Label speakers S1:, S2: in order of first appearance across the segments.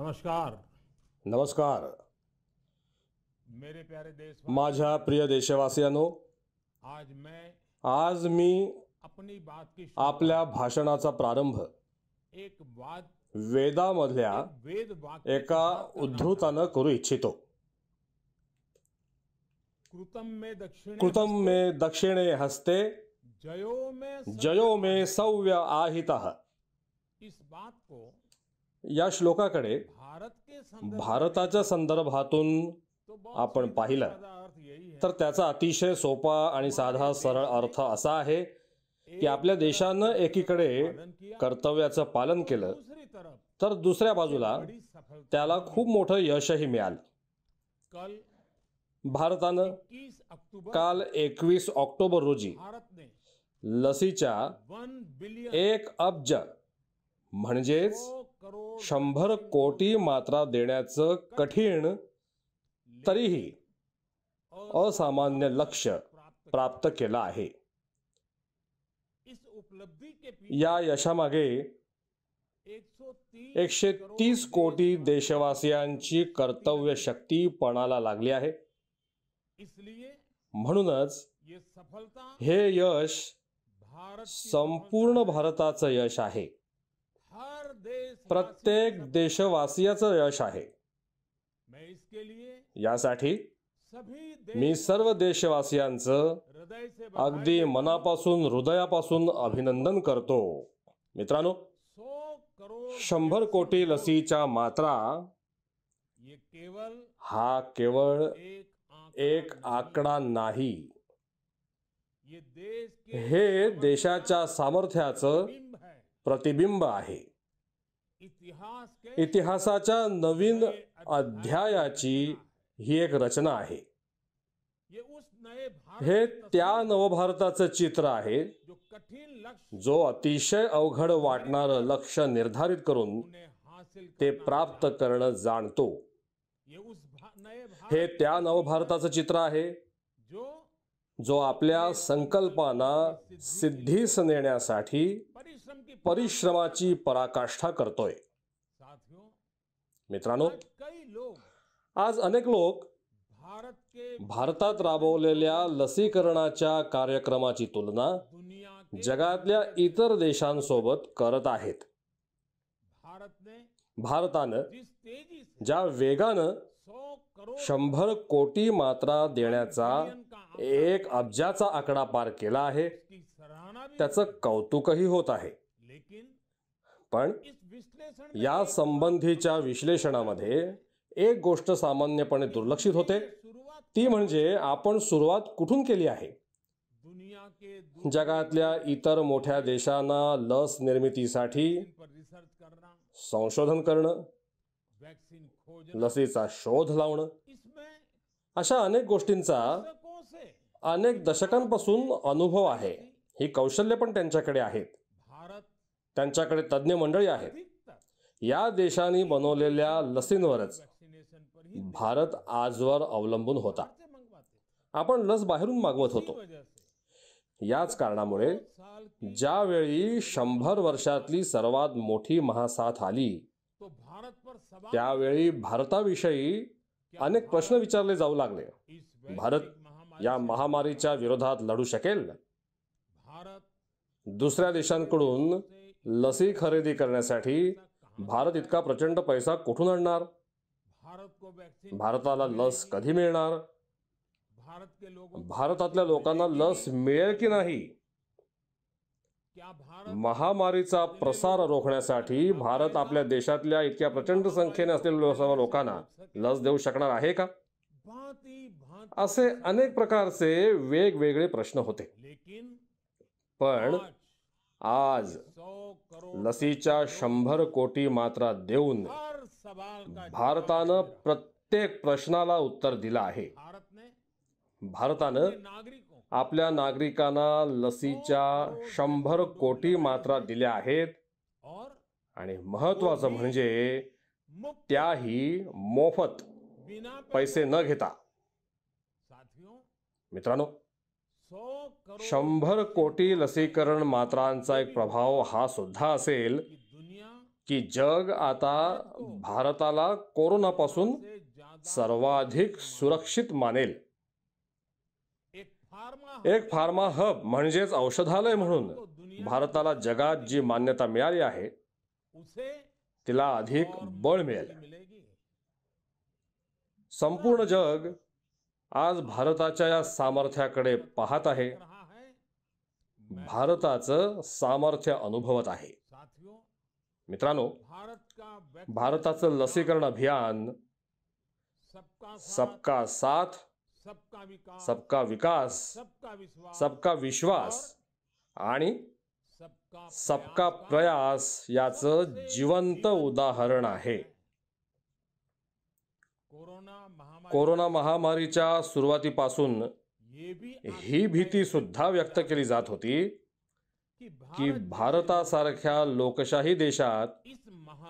S1: नमस्कार नमस्कार
S2: मेरे प्यारे देश
S1: माझ्या प्रिय देशवासियांनो आज मैं आज मी अपनी बात आपल्या भाषणाचा प्रारंभ
S2: एक वाद
S1: वेदामधल्या वेद एका उद्धृतानं करू इच्छितो
S2: कृतम मे दक्षिण कृतम
S1: मे दक्षिणे हस्ते जयो मे जयो मे सव्य आहिता
S2: इस बात को
S1: या श्लोकाकडे भारताच्या संदर्भातून आपण पाहिलं तर त्याचा अतिशय सोपा आणि साधा सरळ अर्थ असा आहे की आपल्या देशानं एकीकडे कर्तव्याचं पालन केलं तर दुसऱ्या बाजूला त्याला खूप मोठं यशही मिळालं भारतानं काल एकवीस ऑक्टोबर रोजी लसीच्या एक अब्ज म्हणजेच शंभर कोटी मात्रा देण्याचं कठीण तरीही असामान्य लक्ष प्राप्त केलं आहे या यशामागे एकशे तीस कोटी देशवासियांची कर्तव्य शक्ती पणाला लागली आहे म्हणूनच हे यश संपूर्ण भारताचं यश आहे प्रत्येक देशवासियाच यश आहे यासाठी मी सर्व देशवासियांचं अगदी मनापासून हृदयापासून अभिनंदन करतो मित्रांनो शंभर कोटी लसीच्या मात्रा हा केवळ एक आकडा नाही हे देशाच्या सामर्थ्याच प्रतिबिंब आहे इतिहासाच्या नवीन अध्यायाची ही एक रचना आहे हे त्या नवभारताचं चित्र आहे जो अतिशय अवघड वाटणार लक्ष निर्धारित करून ते प्राप्त करणं जाणतो हे त्या नवभारताचं चित्र आहे जो आपल्या संकल्पांना सिद्धीस नेण्यासाठी परिश्रमाची पराकाष्ठा करतोय मित्रांनो आज अनेक लोक भारतात राबवलेल्या लसीकरणाच्या कार्यक्रमाची तुलना जगातल्या इतर देशांसोबत करत आहेत भारतानं ज्या वेगानं शंभर कोटी मात्रा देण्याचा एक अब्जाचा आकडा पार केला आहे त्याचं कौतुकही होत आहे पण या संबंधीच्या विश्लेषणामध्ये एक गोष्ट सामान्यपणे दुर्लक्षित होते ती म्हणजे आपण सुरुवात कुठून केली आहे जगातल्या इतर मोठ्या देशांना लस निर्मितीसाठी संशोधन करणं लसीचा शोध लावणं अशा अनेक गोष्टींचा अनेक दशकांपासून अनुभव आहे ही कौशल्य पण त्यांच्याकडे आहेत त्यांच्याकडे तज्ज्ञ मंडळी आहेत या देशांनी बनवलेल्या लसींवरच भारत आजवर अवलंबून होता आपण लस बाहेरून मागवत होतो याच कारणामुळे ज्यावेळी शंभर वर्षातली सर्वात मोठी महासाथ आली त्यावेळी भारताविषयी अनेक प्रश्न विचारले जाऊ लागले भारत या महामारीच्या विरोधात लढू शकेल दुसऱ्या देशांकडून लसी खरेदी करण्यासाठी भारत इतका प्रचंड पैसा कुठून आणणार भारताला लस कधी मिळणार भारतातल्या लोकांना लस मिळेल की नाही महामारीचा प्रसार रोखण्यासाठी भारत आपल्या देशातल्या इतक्या प्रचंड संख्येने असलेल्या लोकांना लस देऊ शकणार आहे का असे अनेक प्रकारचे वेगवेगळे प्रश्न होते पण आज लसीच्या शंभर कोटी मात्रा देऊन भारतानं प्रत्येक प्रश्नाला उत्तर दिलं आहे भारतानं आपल्या नागरिकांना लसीच्या शंभर कोटी मात्रा दिल्या आहेत आणि महत्वाचं म्हणजे त्याही मोफत पैसे न घेता मित्रांनो शंभर कोटी लसीकरण मात्रांचा एक प्रभाव हा सुद्धा असेल की जग आता भारताला कोरोनापासून सर्वाधिक सुरक्षित मानेल एक फार्मा हब म्हणजेच औषधालय म्हणून भारताला जगात जी मान्यता मिळाली आहे तिला अधिक बळ मिळेल संपूर्ण जग आज भारताच्या या सामर्थ्याकडे पाहत आहे भारताचं सामर्थ्य अनुभवत आहे मित्रांनो भारताचं लसीकरण अभियान सबका साथ
S2: सबका विकास सबका विकास सबका
S1: विश्वास आणि सबका प्रयास याचं जिवंत उदाहरण आहे कोरोना कोरोना महामारीच्या सुरुवातीपासून ही भीती सुद्धा व्यक्त केली जात होती की भारतासारख्या लोकशाही देशात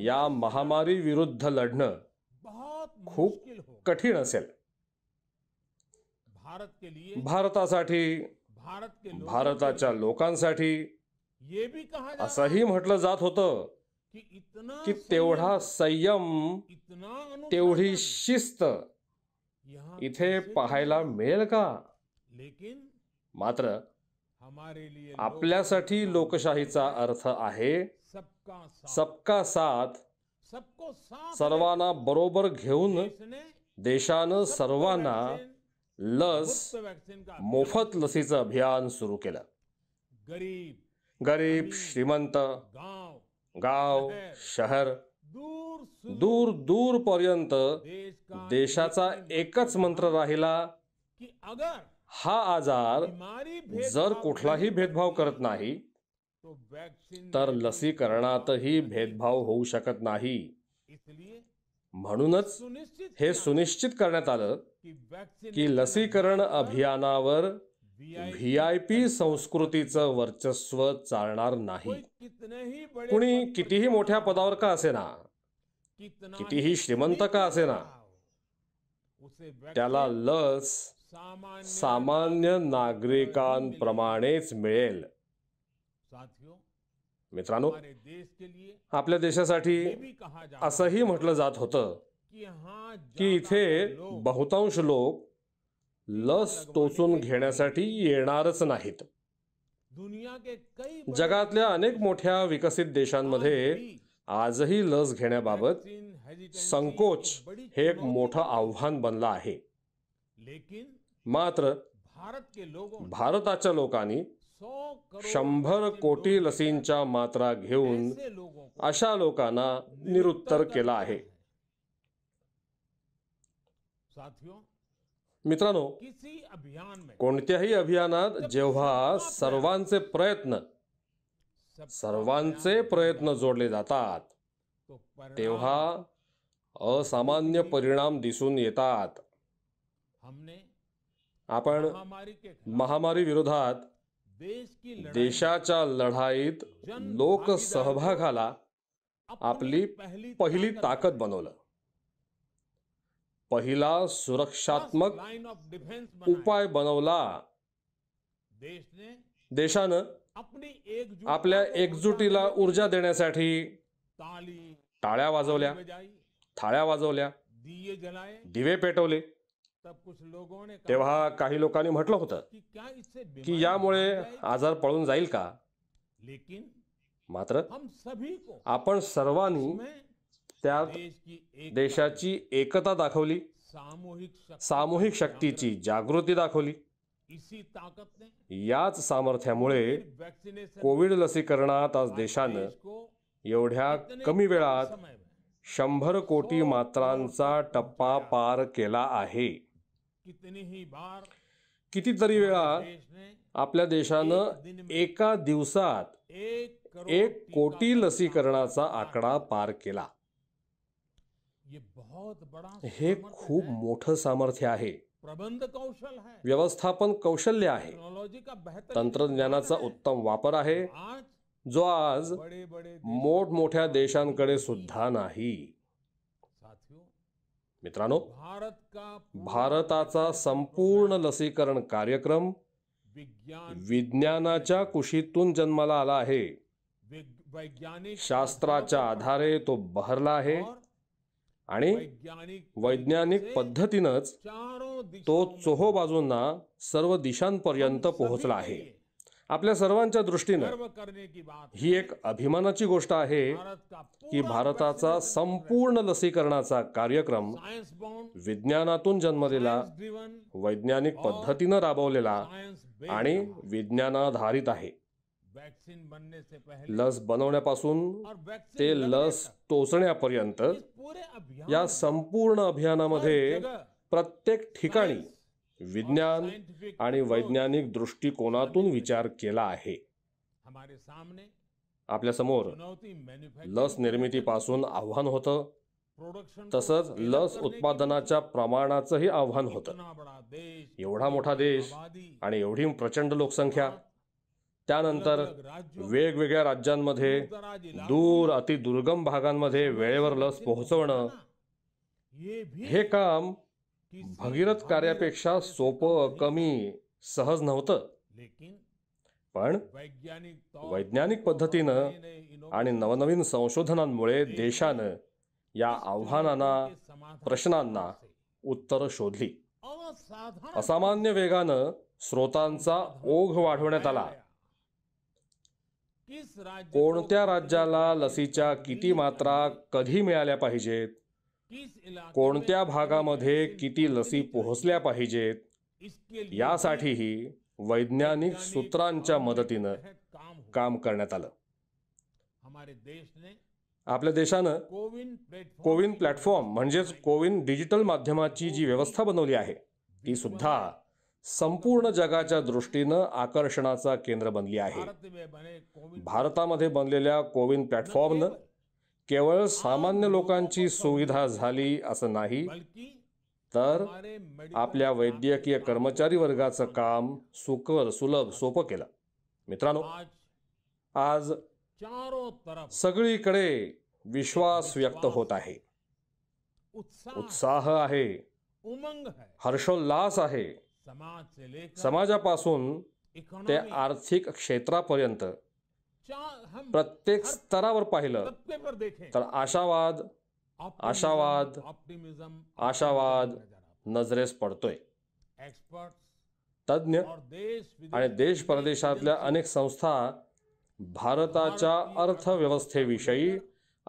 S1: या महामारी विरुद्ध लढणं खूप कठीण असेल
S2: भारतासाठी
S1: भारताच्या लोकांसाठी असंही म्हटलं जात होतं की तेवढा संयम तेवढी शिस्त इथे पाहायला मिळेल का मात्र
S2: आपल्यासाठी
S1: लोकशाहीचा अर्थ आहे सबका साथ सर्वांना बरोबर घेऊन देशानं सर्वांना लस मोफत लसीचं अभियान सुरू केलं
S2: गरीब
S1: गरीब श्रीमंत गाव शहर दूर दूर पर्यंत देशाचा एकच मंत्र राहिला हा आजार जर कुठलाही भेदभाव करत नाही तर लसीकरणातही भेदभाव होऊ शकत नाही म्हणूनच हे सुनिश्चित करण्यात आलं की लसीकरण अभियानावर व्ही आय पी संस्कृतीचं वर्चस्व चालणार नाही कुणी कितीही मोठ्या पदावर का असे ना कितीही श्रीमंत का ना हो, त्याला लस सामान्य नागरिकांप्रमाणेच मिळेल मित्रांनो आपल्या देशासाठी असंही म्हटलं जात होतं की इथे बहुतांश लोक लस टोचून घेण्यासाठी येणारच नाहीत जगातल्या अनेक मोठ्या विकसित देशांमध्ये आजही लस घेण्याबाबत संकोच हे एक मोठं आव्हान बनलं आहे मात्र भारताच्या लोकांनी शंभर कोटी लसींच्या मात्रा घेऊन अशा लोकांना निरुत्तर केला आहे मित्रांनो कोणत्याही अभियानात जेव्हा सर्वांचे प्रयत्न सर्वांचे प्रयत्न जोडले जातात तेव्हा असामान्य परिणाम दिसून येतात आपण महामारी विरोधात
S2: देशाच्या
S1: लढाईत लोक सहभागाला आपली पहिली ताकद बनवलं पहिला सुरक्षात्मक उपाय बनवला देशानं
S2: आपल्या
S1: एकजुटीला ऊर्जा देण्यासाठी टाळ्या वाजवल्या थाळ्या वाजवल्या दिवे पेटवले तेव्हा काही लोकांनी म्हटलं होतं की यामुळे हो आजार पळून जाईल का मात्र आपण सर्वांनी त्या देशाची एकता दाखवली सामूहिक शक्तीची जागृती दाखवली याच सामर्थ्यामुळे कोविड लसीकरणात आज देशानं एवढ्या कमी वेळात शंभर कोटी मात्रांचा टप्पा पार केला आहे कितीतरी वेळा आपल्या देशानं एका दिवसात एक कोटी लसीकरणाचा आकडा पार केला हे खूप मोठं सामर्थ्य आहे
S2: प्रबंध कौशल
S1: व्यवस्थापन कौशल्य आहे तंत्रज्ञानाचा उत्तम वापर आहे जो आज मोठमोठ्या देशांकडे सुद्धा नाही मित्रांनो
S2: भारत
S1: भारताचा संपूर्ण लसीकरण कार्यक्रम विज्ञानाच्या कुशीतून जन्माला आला आहे वैज्ञानिक शास्त्राच्या आधारे तो बहरला आहे आणि वैज्ञानिक पद्धतीनंच तो चोहो बाजूंना सर्व दिशांपर्यंत पोहोचला आहे आपल्या सर्वांच्या दृष्टीनं ही एक अभिमानाची गोष्ट आहे की भारताचा संपूर्ण लसीकरणाचा कार्यक्रम विज्ञानातून जन्मलेला वैज्ञानिक पद्धतीनं राबवलेला आणि विज्ञानाधारित आहे लस बनवण्यापासून ते लस टोचण्यापर्यंत या संपूर्ण अभियानामध्ये प्रत्येक ठिकाणी विज्ञान आणि वैज्ञानिक दृष्टिकोनातून विचार केला आहे आपल्या समोर लस निर्मिती पासून आव्हान होतं तसंच लस उत्पादनाच्या प्रमाणाचंही आव्हान होतं एवढा मोठा देश आणि एवढी प्रचंड लोकसंख्या त्यानंतर वेगवेगळ्या राज्यांमध्ये दूर दुर्गम भागांमध्ये वेळेवर लस पोहोचवणं हे काम भगीरथ कार्यापेक्षा सोपं कमी सहज नव्हतं पण वैज्ञानिक पद्धतीनं आणि नवनवीन संशोधनांमुळे देशानं या आव्हानांना प्रश्नांना उत्तर शोधली असामान्य वेगानं स्रोतांचा ओघ वाढवण्यात आला कोणत्या राज्याला लसीच्या किती मात्रा कधी मिळाल्या पाहिजेत कोणत्या भागामध्ये किती लसी पोहोचल्या पाहिजेत यासाठीही वैज्ञानिक सूत्रांच्या मदतीनं काम करण्यात आलं आपल्या देशानं कोविन प्लॅटफॉर्म म्हणजेच म्हणजे कोविन डिजिटल माध्यमाची जी व्यवस्था बनवली आहे ती सुद्धा संपूर्ण जगाच्या दृष्टीनं आकर्षणाचा केंद्र बनली आहे भारतामध्ये बनलेल्या कोविन प्लॅटफॉर्मनं केवळ सामान्य लोकांची सुविधा झाली असं नाही तर आपल्या वैद्यकीय कर्मचारी वर्गाचं काम सुकर सुलभ सोपं केलं मित्रांनो आज सगळीकडे विश्वास व्यक्त होत आहे उत्साह आहे हर्षोल्लास आहे समाजापासून ते आर्थिक क्षेत्रापर्यंत प्रत्येक स्तरावर पाहिलं तर आशावाद आशावाद आशावाद नजरेस पडतोय तज्ज्ञ आणि देश परदेशातल्या अनेक संस्था भारताच्या अर्थव्यवस्थेविषयी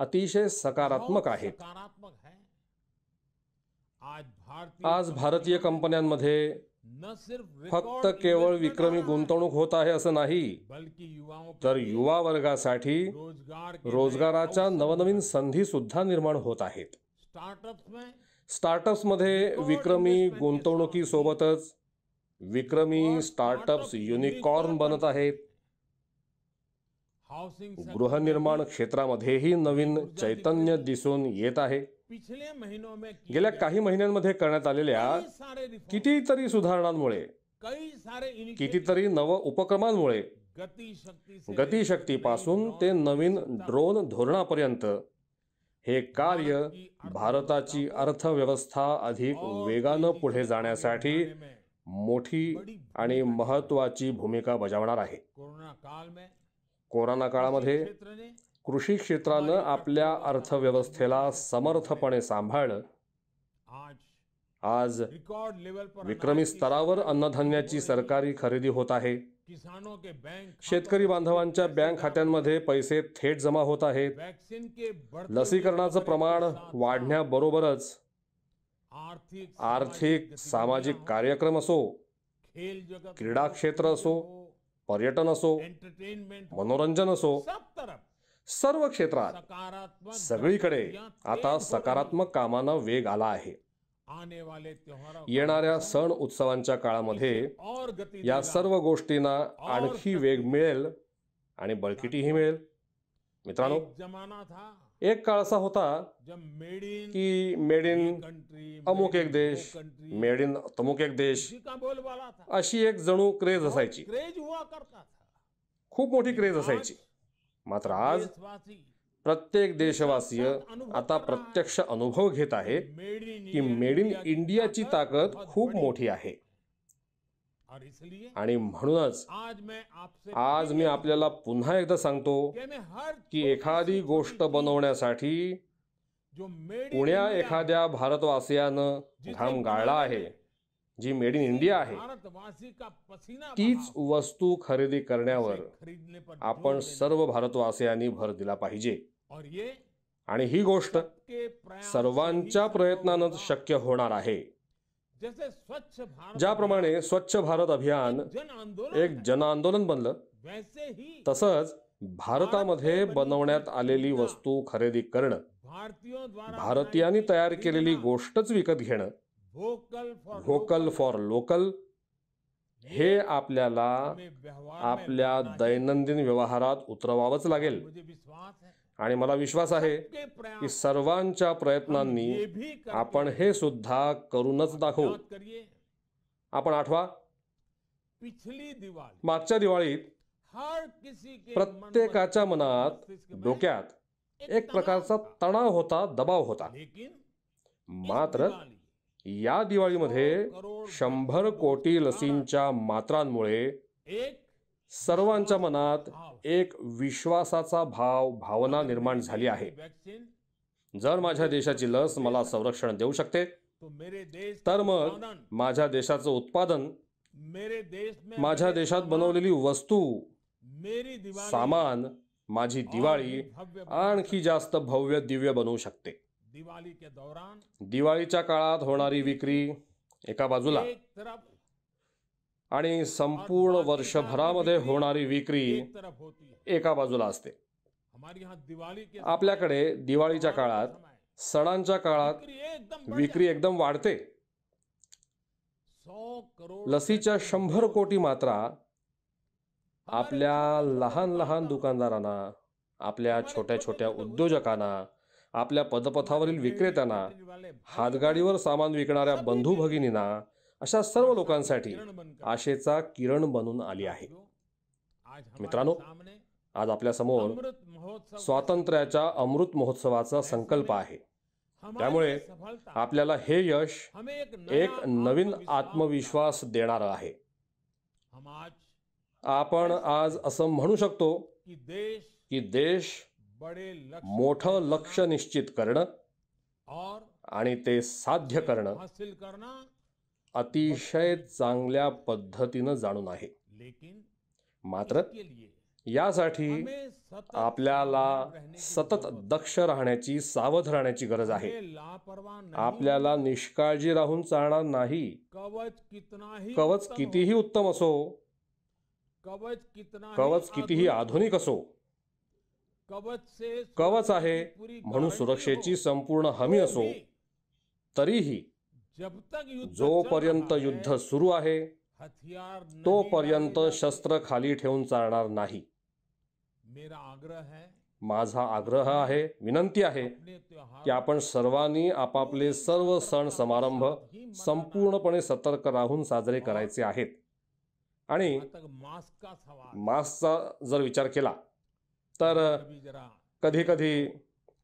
S1: अतिशय सकारात्मक आहेत आज भारतीय कंपन्यांमध्ये फक्त केवळ विक्रमी गुंतवणूक होत आहे असं नाही तर युवा वर्गासाठी रोजगाराच्या नवनवीन संधी सुद्धा निर्माण होत आहेत मध्ये विक्रमी गुंतवणुकीसोबतच विक्रमी स्टार्टअप्स युनिकॉर्न बनत आहेत गृहनिर्माण क्षेत्रामध्येही नवीन चैतन्य दिसून येत आहे
S2: गेल्या
S1: काही महिन्यांमध्ये करण्यात आलेल्या कितीतरी सुधारणांमुळे कितीतरी नव उपक्रमांमुळे पासून ते नवीन ड्रोन धोरणापर्यंत हे कार्य भारताची अर्थव्यवस्था अधिक वेगानं पुढे जाण्यासाठी मोठी आणि महत्वाची भूमिका बजावणार आहे कोरोना काळामध्ये कृषी क्षेत्रानं आपल्या अर्थव्यवस्थेला समर्थपणे सांभाळलं आज विक्रमी स्तरावर अन्नधान्याची सरकारी खरेदी होत आहे शेतकरी बांधवांच्या बँक खात्यांमध्ये पैसे थेट जमा होत आहेत
S2: लसीकरणाचं
S1: प्रमाण वाढण्याबरोबरच आर्थिक सामाजिक कार्यक्रम असो क्रीडा क्षेत्र असो पर्यटन असो मनोरंजन असो सर्व क्षेत्रात सगळीकडे आता सकारात्मक कामांना वेग आला आहे येणाऱ्या सण उत्सवांच्या काळामध्ये या सर्व गोष्टींना आणखी वेग मिळेल आणि बळकिटीही मिळेल मित्रांनो एक काळ असा होता की मेड इन अमुक एक देश मेड इन तमुक एक देश अशी एक जणू क्रेज असायची खूप मोठी क्रेज असायची मात्र आज प्रत्येक देशवासीय आता प्रत्यक्ष अनुभव घेत आहे की मेड इन इंडियाची ताकद खूप मोठी आहे आणि म्हणूनच आज मी आपल्याला पुन्हा एकदा सांगतो की एखादी गोष्ट बनवण्यासाठी
S2: पुण्या
S1: एखाद्या भारतवासियानं घाम गाळला आहे जी मेड इन इंडिया
S2: आहे
S1: तीच वस्तू खरेदी करण्यावर आपण सर्व भारतवासियांनी भर दिला पाहिजे आणि ही गोष्ट सर्वांच्या प्रयत्नानच शक्य होणार आहे ज्याप्रमाणे स्वच्छ भारत अभियान एक जनआंदोलन बनलं तसंच भारतामध्ये बनवण्यात आलेली वस्तू खरेदी करणं भारतीयांनी तयार केलेली गोष्टच विकत घेणं व्होकल फॉर लोकल हे आपल्याला आपल्या दैनंदिन व्यवहारात उतरवावंच लागेल आणि मला विश्वास आहे की सर्वांच्या प्रयत्नांनी आपण हे सुद्धा करूनच दाखवू आपण आठवा मागच्या दिवाळीत
S2: प्रत्येकाच्या
S1: मनात डोक्यात एक प्रकारचा तणाव होता दबाव होता मात्र या दिवाळीमध्ये शंभर कोटी लसींच्या मात्रांमुळे सर्वांच्या मनात एक विश्वासाचा भाव भावना निर्माण झाली आहे जर माझ्या देशाची लस मला संरक्षण देऊ शकते तर मग माझ्या देशाचं उत्पादन माझ्या देशात बनवलेली वस्तू सामान माझी दिवाळी आणखी जास्त भव्य दिव्य बनवू शकते दिवाळी दिवाळीच्या काळात होणारी विक्री एका बाजूला आणि संपूर्ण वर्षभरामध्ये होणारी विक्री एका बाजूला असते आपल्याकडे दिवाळीच्या काळात सणांच्या काळात विक्री एकदम वाढते लसीच्या शंभर कोटी मात्रा आपल्या लहान लहान दुकानदारांना आपल्या छोट्या छोट्या उद्योजकांना आपल्या पदपथावरील विक्रेत्यांना हातगाडीवर सामान विकणाऱ्या बंधू भगिनींना अशा सर्व लोकांसाठी आशेचा किरण बनून आली आहे मित्रांनो आज आपल्या समोर स्वातंत्र्याच्या अमृत महोत्सवाचा संकल्प आहे त्यामुळे आपल्याला हे यश एक नवीन आत्मविश्वास देणार आहे आपण आज असं म्हणू शकतो
S2: की देश मोठं
S1: लक्ष निश्चित
S2: करणं
S1: आणि ते साध्य करणं अतिशय चांगल्या पद्धतीनं जाणून
S2: आहे
S1: मात्र यासाठी आपल्याला सतत दक्ष राहण्याची सावध राहण्याची गरज आहे आपल्याला निष्काळजी राहून चालणार नाही कवच कितीही हो। उत्तम असो कवच कितीही आधुनिक असो
S2: कवच
S1: आहे म्हणून सुरक्षेची हो. संपूर्ण हमी हो असो तरीही
S2: जोपर्यंत युद्ध
S1: सुरू आहे तोपर्यंत शस्त्र खाली ठेवून चालणार नाही माझा आग्रह आहे विनंती आहे की आपण सर्वांनी आपापले सर्व सण समारंभ संपूर्णपणे सतर्क राहून साजरे करायचे आहेत आणि मास्कचा जर विचार केला तर कधी कधी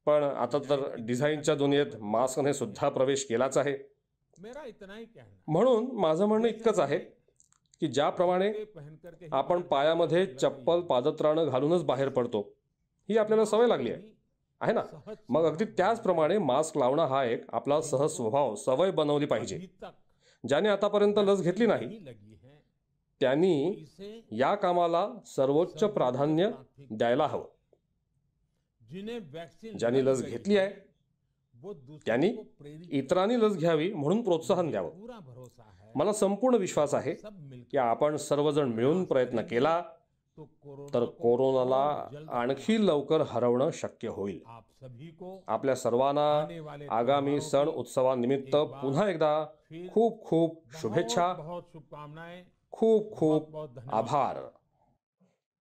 S1: पण आता म्हणजे तर डिझाईनच्या दुनियेत मास्कने सुद्धा प्रवेश केलाच आहे
S2: म्हणून
S1: माझं म्हणणं इतकंच आहे की ज्याप्रमाणे आपण पायामध्ये चप्पल पादत्राणं घालूनच बाहेर पडतो ही आपल्याला सवय लागली आहे आहे ना मग अगदी त्याचप्रमाणे मास्क लावणं हा एक आपला सहज स्वभाव सवय बनवली पाहिजे ज्याने आतापर्यंत लस घेतली नाही त्यांनी या कामाला सर्वोच्च प्राधान्य द्यायला हवं ज्यांनी लस घेतली आहे त्यांनी इतरांनी लस घ्यावी म्हणून प्रोत्साहन द्यावं मला संपूर्ण विश्वास आहे की आपण सर्वजण मिळून प्रयत्न केला तर कोरोनाला आणखी लवकर हरवणं शक्य होईल आपल्या सर्वांना आगामी सण उत्सवानिमित्त पुन्हा एकदा खूप खूप शुभेच्छा
S2: खूप खूप आभार